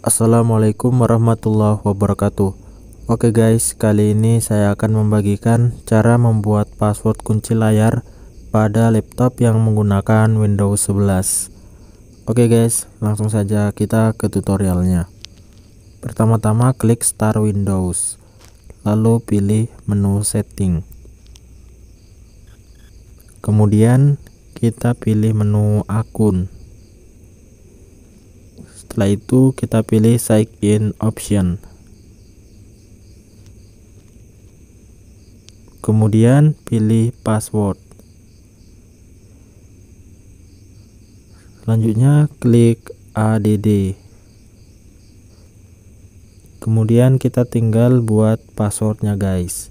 Assalamualaikum warahmatullahi wabarakatuh Oke guys kali ini saya akan membagikan cara membuat password kunci layar pada laptop yang menggunakan Windows 11 Oke guys langsung saja kita ke tutorialnya Pertama-tama klik start Windows Lalu pilih menu setting Kemudian kita pilih menu akun setelah itu kita pilih sign in option kemudian pilih password selanjutnya klik add kemudian kita tinggal buat passwordnya guys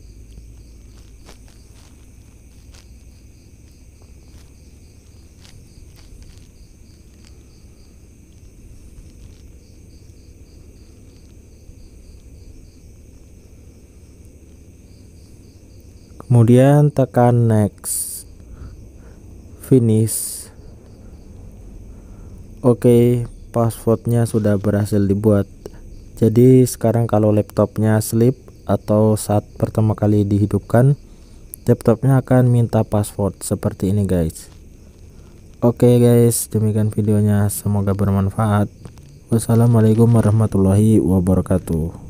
kemudian tekan next finish oke okay, passwordnya sudah berhasil dibuat jadi sekarang kalau laptopnya sleep atau saat pertama kali dihidupkan laptopnya akan minta password seperti ini guys oke okay guys demikian videonya semoga bermanfaat wassalamualaikum warahmatullahi wabarakatuh